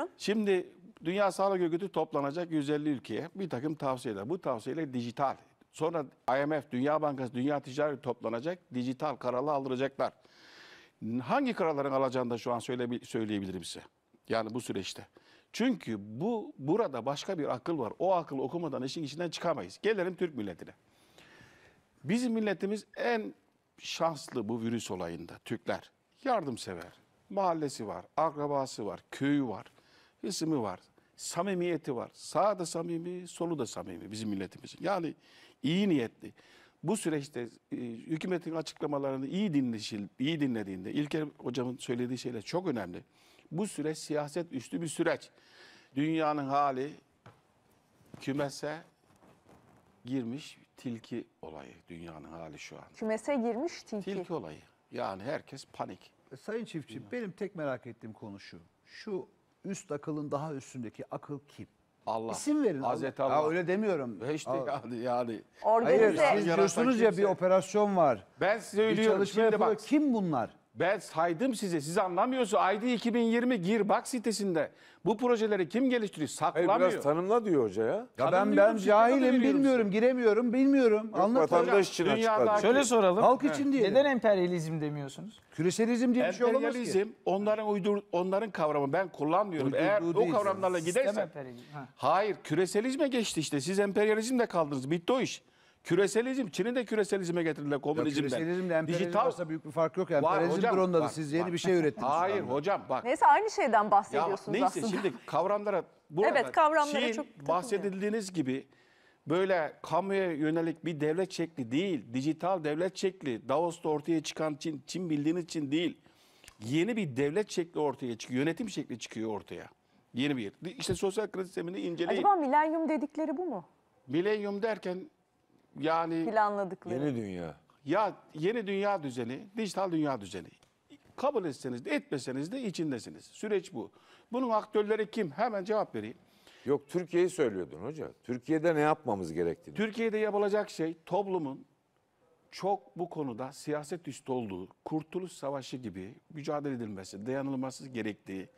Dinliyorum. Şimdi Dünya Sağlık Örgütü toplanacak 150 ülkeye bir takım tavsiyeler. Bu tavsiyeler dijital. Sonra IMF, Dünya Bankası, Dünya Ticaret toplanacak. Dijital kararla aldıracaklar. Hangi kararların alacağını da şu an söyle, söyleyebilirim size. Yani bu süreçte. Çünkü bu burada başka bir akıl var. O akıl okumadan işin içinden çıkamayız. Gelelim Türk milletine. Bizim milletimiz en şanslı bu virüs olayında Türkler. Yardımsever. Mahallesi var, akrabası var, köyü var hizmi var. Samimiyeti var. Sağ da samimi, solu da samimi bizim milletimizin. Yani iyi niyetli. Bu süreçte e, hükümetin açıklamalarını iyi dinleşil, iyi dinlediğinde İlker hocamın söylediği şeyler çok önemli. Bu süreç siyaset üstü bir süreç. Dünyanın hali kümese girmiş tilki olayı dünyanın hali şu an. Kümese girmiş tilki. Tilki olayı. Yani herkes panik. E, Sayın çiftçi Bilmiyorum. benim tek merak ettiğim konu şu. Şu üst akılın daha üstündeki akıl kim? Allah. İsim verin. Hazreti Allah. Ya öyle demiyorum. Hashtag yani. yani. Organize. Hayır, siz Yaratan diyorsunuz ya kimse. bir operasyon var. Ben size söylüyorum. Bir çalışma yapılıyor. Bak, kim bunlar? Ben saydım size. Siz anlamıyorsunuz. ID 2020 gir bak sitesinde. Bu projeleri kim geliştiriyor? Hayır, Saklamıyor. biraz tanımla diyor hoca ya. Ya ben ben cahilim de veriyorum bilmiyorum giremiyorum bilmiyorum anlat. Vatandaş için Dünyada- Şöyle soralım. Halk için diye. Neden emperyalizm demiyorsunuz? Küreselizm diye bir şey olamaz ki. onların uydur onların kavramı ben kullanmıyorum. Uydurduğu Eğer o kavramlarla Sistem gidersen Ha. Hayır küreselizme geçti işte. Siz emperyalizmle kaldınız. Bitti o iş. Küreselizm, Çin'i de küreselizme getirdiler komünizmden. Küreselizmle emperyalizm Dijital- arasında büyük bir fark yok. Emperyalizmdir hocam, onları. Siz yeni var. bir şey ürettiniz. Hayır hocam bak. Neyse aynı şeyden Ya bahsediyorsunuz neyse aslında. şimdi kavramlara burada Evet, kavramlara Çin çok takılmayalım. bahsedildiğiniz gibi böyle kamuya yönelik bir devlet şekli değil, dijital devlet şekli. Davos'ta ortaya çıkan Çin, Çin bildiğiniz Çin değil. Yeni bir devlet şekli ortaya çıkıyor, yönetim şekli çıkıyor ortaya. Yeni bir. İşte sosyal kriz sistemini inceleyin. Acaba milenyum dedikleri bu mu? Milenyum derken yani planladıkları. Yeni dünya. ya yeni dünya düzeni, dijital dünya düzeni. Kabul etseniz de etmeseniz de içindesiniz. Süreç bu. Bunun aktörleri kim? Hemen cevap vereyim. Yok Türkiye'yi söylüyordun hoca. Türkiye'de ne yapmamız gerektiğini. Türkiye'de yapılacak şey toplumun çok bu konuda siyaset üstü olduğu, Kurtuluş Savaşı gibi mücadele edilmesi, dayanılması gerektiği.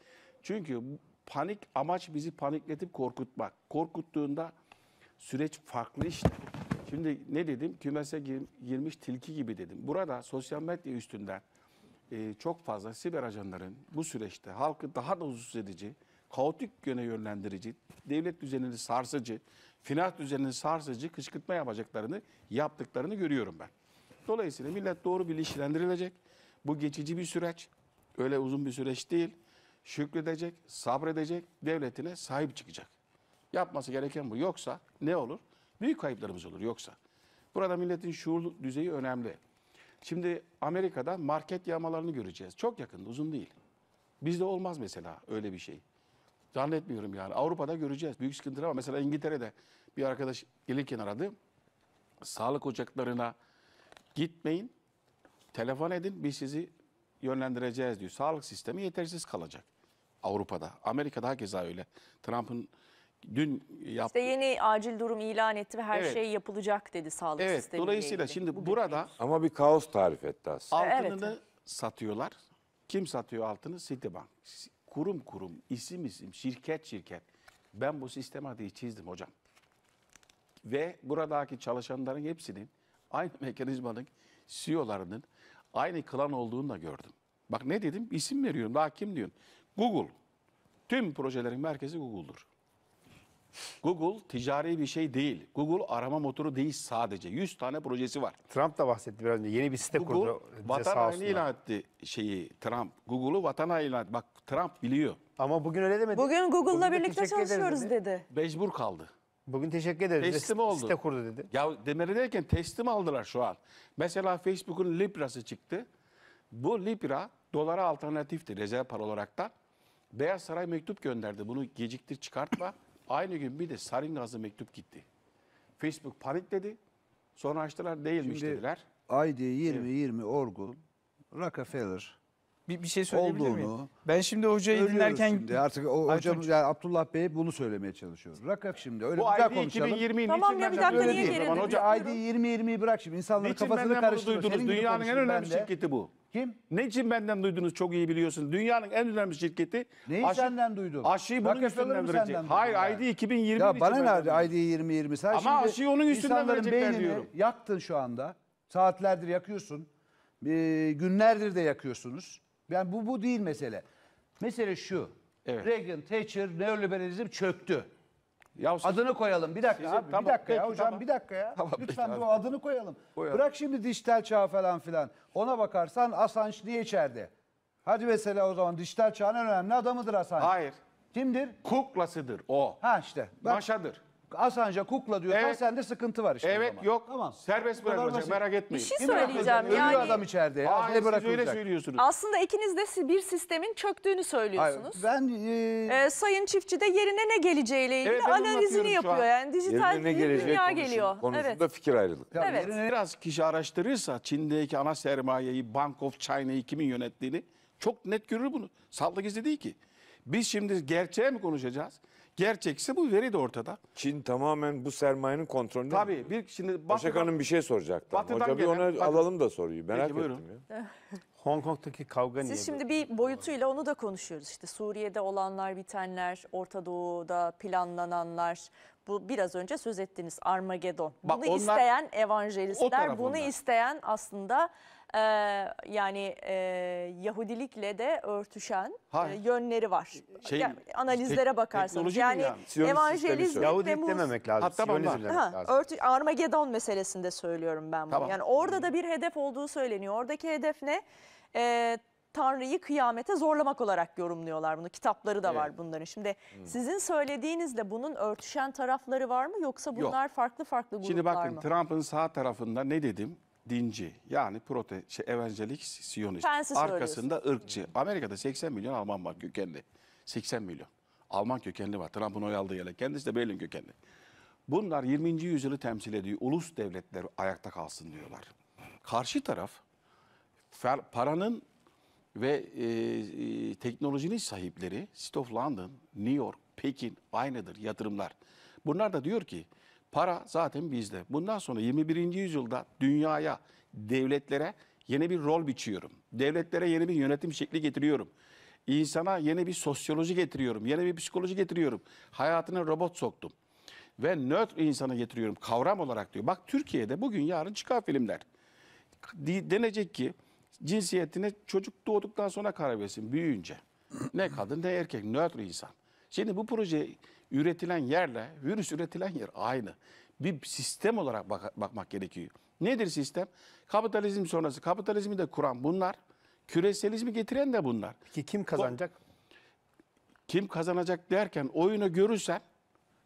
Çünkü panik amaç bizi panikletip korkutmak. Korkuttuğunda süreç farklı işte. Şimdi ne dedim? Kümese gir, girmiş tilki gibi dedim. Burada sosyal medya üstünden e, çok fazla siber ajanların bu süreçte halkı daha da huzursuz edici, kaotik yöne yönlendirici, devlet düzenini sarsıcı, finans düzenini sarsıcı kışkırtma yapacaklarını, yaptıklarını görüyorum ben. Dolayısıyla millet doğru bilinçlendirilecek. Bu geçici bir süreç. Öyle uzun bir süreç değil. Şükredecek, sabredecek, devletine sahip çıkacak. Yapması gereken bu. Yoksa ne olur? Büyük kayıplarımız olur yoksa. Burada milletin şuur düzeyi önemli. Şimdi Amerika'da market yağmalarını göreceğiz. Çok yakında, uzun değil. Bizde olmaz mesela öyle bir şey. Zannetmiyorum yani. Avrupa'da göreceğiz. Büyük sıkıntılar var. Mesela İngiltere'de bir arkadaş gelirken aradı. Sağlık ocaklarına gitmeyin. Telefon edin. Biz sizi yönlendireceğiz diyor. Sağlık sistemi yetersiz kalacak Avrupa'da. Amerika'da keza öyle. Trump'ın Dün yaptı. İşte yeni acil durum ilan etti ve her Evet. şey yapılacak dedi sağlık Evet, sistemiyle dolayısıyla ilgili. şimdi burada şey. Ama bir kaos tarif etti aslında. Evet. satıyorlar. Kim satıyor altını? Citibank. Kurum kurum, isim isim, şirket şirket. Ben bu sistem sistematiği çizdim hocam. Ve buradaki çalışanların hepsinin aynı mekanizmanın CEO'larının aynı klan olduğunu da gördüm. Bak ne dedim? İsim veriyorum. Daha kim diyorsun? Google. Tüm projelerin merkezi Google'dur. Google ticari bir şey değil. Google arama motoru değil sadece. 100 tane projesi var. Trump da bahsetti biraz önce. Yeni bir site Google, kurdu. Google vatan haini ilan etti şeyi Trump. Google'u vatan haini ilan etti. Bak Trump biliyor. Ama bugün öyle demedi. Bugün Google'la birlikte çalışıyoruz dedi. dedi. Mecbur kaldı. Bugün teşekkür ederiz. Teslim oldu. Site kurdu dedi. Ya demeli derken teslim aldılar şu an. Mesela Facebook'un Libra'sı çıktı. Bu Libra dolara alternatifti rezerv para olarak da. Beyaz Saray mektup gönderdi. Bunu geciktir çıkartma. Aynı gün bir de Saringaz'da mektup gitti. Facebook panikledi. Sonra açtılar değilmiş Şimdi, dediler. ID 2020 20 orgu Rockefeller, bir, bir şey söyleyebilir olduğunu, miyim? Ben şimdi hocayı dinlerken... Şimdi. Artık o, Ay, hocam, yani Abdullah Bey bunu söylemeye çalışıyor. Rakak şimdi öyle bu bir daha konuşalım. Bu ID 2020 Tamam ya bir dakika niye gerildim? Hocam, ID 2020'yi bırak şimdi insanların niçin kafasını karıştırma. Dünyanın en önemli şirketi bu. Kim? Ne için benden duydunuz çok iyi biliyorsun. Dünyanın en önemli şirketi. Neyi aşı, senden duydun? Aşıyı bunun üstünden verecek. Hayır yani. ID 2020 ya için. Ya bana nerede ID 2020? Sen Ama aşıyı onun üstünden verecekler diyorum. yaktın şu anda. Saatlerdir yakıyorsun. Ee, günlerdir de yakıyorsunuz. Yani bu, bu değil mesele. Mesele şu. Evet. Reagan, Thatcher, neoliberalizm çöktü. Ya siz- Adını koyalım. Bir dakika Sizin- abi. tamam, bir dakika ya peki, hocam. tamam. Bir dakika ya. Tamam, Lütfen bu adını koyalım. Koyalım. Bırak şimdi dijital çağ falan filan. Ona bakarsan Assange niye içeride? Hadi mesela o zaman dijital çağın en önemli adamıdır Assange. Hayır. Kimdir? Kuklasıdır o. Ha işte. Bak, Maşadır. Asanca kukla diyorsan Evet. sende sıkıntı var işte. Evet zaman. yok. Tamam. Serbest Bu kadar bırakılacak merak Bir etmeyin. şey Kim bırakacak? söyleyeceğim Ölüyor yani. adam içeride. ya. Ne siz öyle söylüyorsunuz. Aslında ikiniz de bir sistemin çöktüğünü Hayır, söylüyorsunuz. ben e, Ee, Sayın Çiftçi de yerine ne geleceğiyle ilgili Evet, analizini yapıyor. Yani dijital ne bir geleceği dünya geliyor. konusunda Evet. fikir ayrılık. ya evet. yerine- Biraz kişi araştırırsa Çin'deki ana sermayeyi, Bank of China'yı kimin yönettiğini çok net görür bunu. Salla gizli değil ki. Biz şimdi gerçeğe mi konuşacağız? Gerçekse bu veri de ortada. Çin tamamen bu sermayenin kontrolünde. Tabii. Bir, şimdi Başakan'ın bir şey soracaktı. Batı'dan Hoca bir gelen- ona Bakın- alalım da soruyu. Merak Peki, ettim ya. Hong Kong'daki kavga niye? Siz şimdi bir boyutuyla onu da konuşuyoruz. İşte Suriye'de olanlar, bitenler, Orta Doğu'da planlananlar. Bu biraz önce söz ettiğiniz Armagedon. Bak bunu onlar- isteyen o evangelistler, bunu onlar. isteyen aslında e, yani e, Yahudilikle de örtüşen e, yönleri var. Şey, Yani analizlere bakarsanız yani, yani? Siyonist Yahudilik Mus- dememek lazım. Hatta Siyonizm Ha, lazım. örtü, Armagedon meselesinde söylüyorum ben bunu. Tamam. Yani orada da bir hedef olduğu söyleniyor. Oradaki hedef ne? Ee, Tanrı'yı kıyamete zorlamak olarak yorumluyorlar bunu. Kitapları da var bunların. Şimdi hmm. sizin söylediğinizle bunun örtüşen tarafları var mı yoksa bunlar farklı farklı gruplar Şimdi bakın Trump'ın sağ tarafında ne dedim? dinci yani prote şey, evangelik siyonist Pensiz arkasında ırkçı. Amerika'da 80 milyon Alman var kökenli. 80 milyon. Alman kökenli var. Trump'ın oy aldığı yerle. Kendisi de Berlin kökenli. Bunlar 20. yüzyılı temsil ediyor. Ulus devletler ayakta kalsın diyorlar. Karşı taraf paranın ve e, e, teknolojinin sahipleri City of London, New York, Pekin aynıdır yatırımlar. Bunlar da diyor ki Para zaten bizde. Bundan sonra 21. yüzyılda dünyaya, devletlere yeni bir rol biçiyorum. Devletlere yeni bir yönetim şekli getiriyorum. İnsana yeni bir sosyoloji getiriyorum. Yeni bir psikoloji getiriyorum. Hayatına robot soktum. Ve nötr insana getiriyorum kavram olarak diyor. Bak Türkiye'de bugün yarın çıkan filmler. Denecek ki cinsiyetine çocuk doğduktan sonra karar versin büyüyünce. Ne kadın ne erkek nötr insan. Şimdi bu proje üretilen yerle virüs üretilen yer aynı. Bir sistem olarak bak bakmak gerekiyor. Nedir sistem? Kapitalizm sonrası kapitalizmi de kuran bunlar. Küreselizmi getiren de bunlar. Peki kim kazanacak? Kim kazanacak derken oyunu görürsen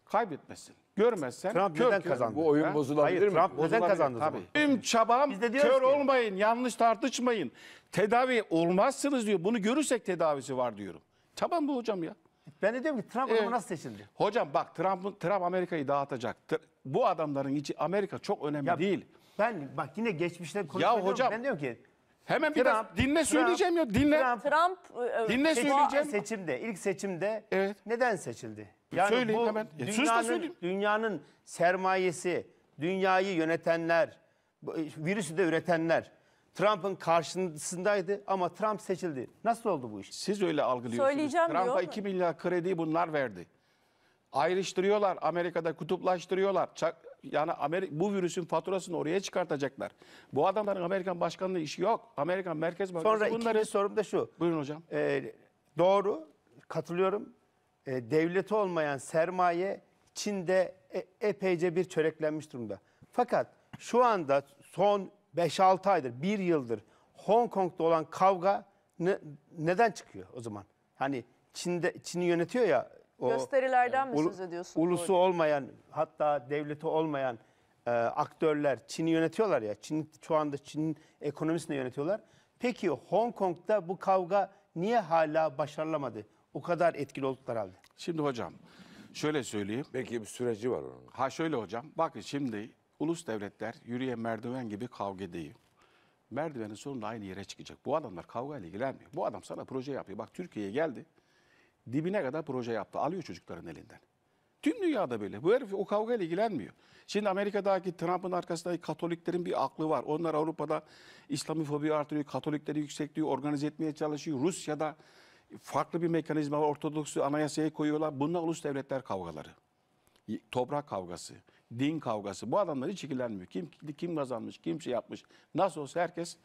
kaybetmesin. Görmezsen Trump kör neden kör. kazandı? Bu oyun bozulabilir Hayır, mi? Trump bozulabilir. neden kazandı? Tüm çabam kör ki. olmayın, yanlış tartışmayın. Tedavi olmazsınız diyor. Bunu görürsek tedavisi var diyorum. Tamam bu hocam ya. Ben de diyorum ki Trump adamı nasıl seçildi? Hocam bak Trump, Trump Amerika'yı dağıtacak. Bu adamların içi Amerika çok önemli Ya- değil. Ben bak yine geçmişte konuşuyorum. hocam, Ben diyorum ki Hemen biraz Trump, dinle Trump, söyleyeceğim ya dinle. Trump Trump e, Dinle seçim- söyleyeceğim. seçimde, ilk seçimde Evet. neden seçildi? E, söyleyin hemen. E, sus da Dünyanın, dünyanın sermayesi, dünyayı yönetenler, e, virüsü de üretenler Trump'ın karşısındaydı ama Trump seçildi. Nasıl oldu bu iş? Siz öyle algılıyorsunuz. Söyleyeceğim Trump'a diyor. 2 milyar kredi bunlar verdi. Ayrıştırıyorlar, Amerika'da kutuplaştırıyorlar. Çak, yani Amerika, bu virüsün faturasını oraya çıkartacaklar. Bu adamların Amerikan başkanlığı işi yok. Amerikan Merkez Bankası Sonra bunları... ikinci sorum da şu. Buyurun hocam. Ee, doğru, katılıyorum. Ee, devleti olmayan sermaye Çin'de e epeyce bir çöreklenmiş durumda. Fakat şu anda son 5-6 aydır, 1 yıldır Hong Kong'da olan kavga ne, neden çıkıyor o zaman? Hani Çin'de Çin'i yönetiyor ya o gösterilerden mi söz ediyorsun? Ulusu doğru. olmayan, hatta devleti olmayan e, aktörler Çin'i yönetiyorlar ya. Çin şu anda Çin'in ekonomisini yönetiyorlar. Peki Hong Kong'da bu kavga niye hala başarılamadı? O kadar etkili olduklar halde. Şimdi hocam şöyle söyleyeyim. Belki bir süreci var onun. Ha şöyle hocam. Bakın şimdi Ulus devletler yürüyen merdiven gibi kavga ediyor. Merdivenin sonunda aynı yere çıkacak. Bu adamlar kavga ile ilgilenmiyor. Bu adam sana proje yapıyor. Bak Türkiye'ye geldi. Dibine kadar proje yaptı. Alıyor çocukların elinden. Tüm dünyada böyle. Bu herif o kavga ile ilgilenmiyor. Şimdi Amerika'daki Trump'ın arkasındaki Katoliklerin bir aklı var. Onlar Avrupa'da İslamifobi artırıyor, Katolikleri yüksekliyor, organize etmeye çalışıyor. Rusya'da farklı bir mekanizma var. Ortodoksu anayasaya koyuyorlar. Bunlar ulus devletler kavgaları. Toprak kavgası din kavgası. Bu adamlar hiç ilgilenmiyor. Kim kim kazanmış, kim şey yapmış. Nasıl olsa herkes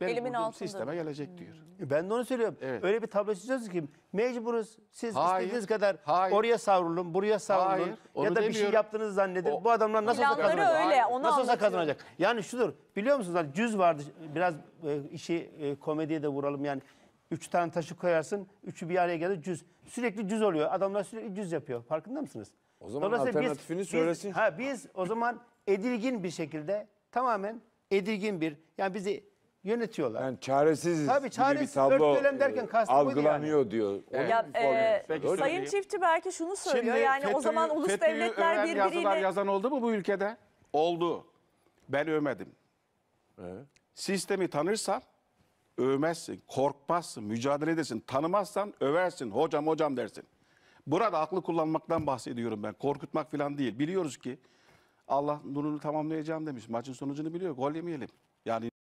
Elimin altında. sisteme gelecek hmm. diyor. Ben de onu söylüyorum. Evet. Öyle bir tablo çiziyoruz ki mecburuz. Siz Hayır. istediğiniz kadar Hayır. oraya savrulun, buraya savrulun. Hayır. Ya da bir şey demiyorum. yaptığınızı zannedin. Bu adamlar nasıl olsa kazanacak. öyle, onu Nasıl olsa kazanacak. Yani şudur. Biliyor musunuz? Hani cüz vardı. Biraz e, işi e, komediye de vuralım yani. Üç tane taşı koyarsın. Üçü bir araya gelir cüz. Sürekli cüz oluyor. Adamlar sürekli cüz yapıyor. Farkında mısınız? O zaman alternatifini biz, söylesin. Biz, ha, biz o zaman edilgin bir şekilde tamamen edilgin bir yani bizi yönetiyorlar. Yani çaresiziz Tabii çaresiz, bir tablo derken e, kastım algılanıyor yani. diyor. Evet. Ya, e, Peki, Sayın mi? Çiftçi belki şunu söylüyor Şimdi yani FETÖ, o zaman ulus FETÖ'yü devletler birbiriyle... yazılar yazan oldu mu bu ülkede? Oldu. Ben övmedim. Evet. Sistemi tanırsan övmezsin, korkmazsın, mücadele edersin. Tanımazsan översin, hocam hocam dersin. Burada aklı kullanmaktan bahsediyorum ben. Korkutmak falan değil. Biliyoruz ki Allah nurunu tamamlayacağım demiş. Maçın sonucunu biliyor. Gol yemeyelim. Yani